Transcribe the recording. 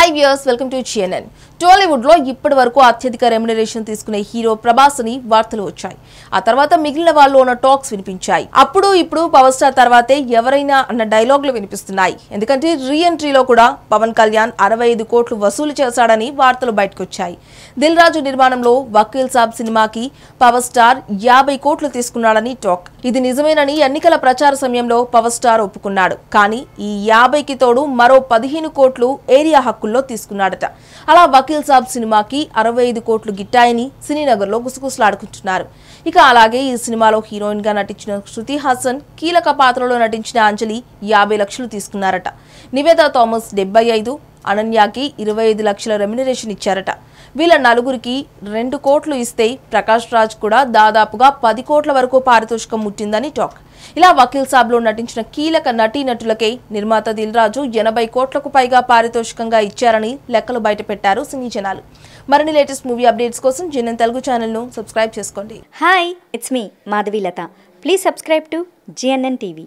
high viewers welcome to CNN Tollywood లో ఇప్పటి వరకు అత్యధిక రెమ్యునరేషన్ తీసుకునే హీరో ప్రభాస్ అని వార్తలు వచ్చాయి ఆ తర్వాత మిగిలిన వాళ్ళు ఉన్న టాక్స్ వినిపించాయి అప్పుడు ఇప్పుడు పవర్ స్టార్ తర్వాతే ఎవరైనా అన్న డైలాగులు వినిపిస్తున్నాయి ఎందుకంటే రీఎంట్రీలో కూడా పవన్ కళ్యాణ్ అరవై ఐదు కోట్లు వసూలు చేశాడని వార్తలు బయటకొచ్చాయి దిల్ రాజు నిర్మాణంలో వకీల్ సాబ్ సినిమాకి పవర్ స్టార్ యాభై కోట్లు తీసుకున్నాడని టాక్ ఇది నిజమేనని ఎన్నికల ప్రచార సమయంలో పవర్ స్టార్ ఒప్పుకున్నాడు కానీ ఈ యాభైకి తోడు మరో పదిహేను కోట్లు ఏరియా హక్కులు అదుపులో తీసుకున్నాడట అలా వకీల్ సాబ్ సినిమాకి అరవై ఐదు కోట్లు గిట్టాయని లో గుసగుసలాడుకుంటున్నారు ఇక అలాగే ఈ సినిమాలో హీరోయిన్ గా నటించిన శృతి హాసన్ కీలక పాత్రలో నటించిన అంజలి యాభై లక్షలు తీసుకున్నారట నివేదా థామస్ డెబ్బై ఐదు అనన్యాకి ఇరవై ఐదు లక్షల రెమ్యునరేషన్ ఇచ్చారట వీళ్ళ నలుగురికి రెండు కోట్లు ఇస్తే ప్రకాష్ రాజ్ కూడా దాదాపుగా పది కోట్ల వరకు పారితోషికం ముట్టిందని టాక్ ఇలా వకీల్ సాబ్లో నటించిన కీలక నటీనటులకే నిర్మాత దిల్రాజు ఎనభై కోట్లకు పైగా పారితోషికంగా ఇచ్చారని లెక్కలు బయటపెట్టారు సినీ జనాలు మరిన్ని లేటెస్ట్ మూవీ అప్డేట్స్ కోసం జిఎన్ తెలుగు ఛానల్ను సబ్స్క్రైబ్ చేసుకోండి hi it's me Madhavi Latha please subscribe to GNN TV